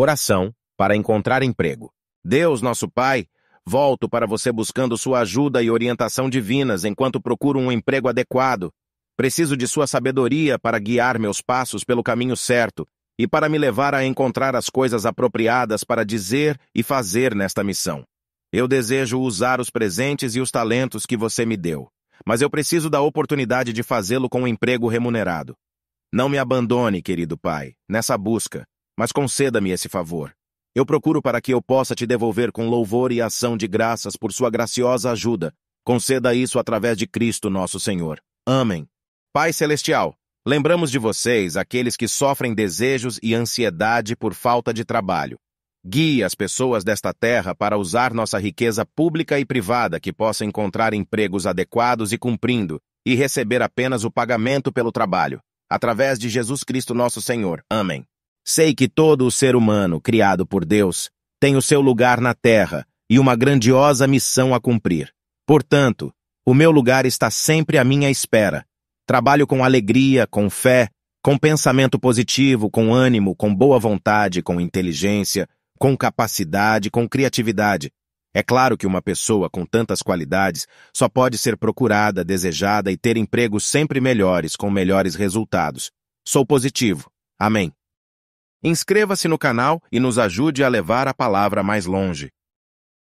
Oração para encontrar emprego. Deus, nosso Pai, volto para você buscando sua ajuda e orientação divinas enquanto procuro um emprego adequado. Preciso de sua sabedoria para guiar meus passos pelo caminho certo e para me levar a encontrar as coisas apropriadas para dizer e fazer nesta missão. Eu desejo usar os presentes e os talentos que você me deu, mas eu preciso da oportunidade de fazê-lo com um emprego remunerado. Não me abandone, querido Pai, nessa busca mas conceda-me esse favor. Eu procuro para que eu possa te devolver com louvor e ação de graças por sua graciosa ajuda. Conceda isso através de Cristo nosso Senhor. Amém. Pai Celestial, lembramos de vocês aqueles que sofrem desejos e ansiedade por falta de trabalho. Guie as pessoas desta terra para usar nossa riqueza pública e privada que possa encontrar empregos adequados e cumprindo, e receber apenas o pagamento pelo trabalho, através de Jesus Cristo nosso Senhor. Amém. Sei que todo o ser humano, criado por Deus, tem o seu lugar na terra e uma grandiosa missão a cumprir. Portanto, o meu lugar está sempre à minha espera. Trabalho com alegria, com fé, com pensamento positivo, com ânimo, com boa vontade, com inteligência, com capacidade, com criatividade. É claro que uma pessoa com tantas qualidades só pode ser procurada, desejada e ter empregos sempre melhores, com melhores resultados. Sou positivo. Amém. Inscreva-se no canal e nos ajude a levar a palavra mais longe.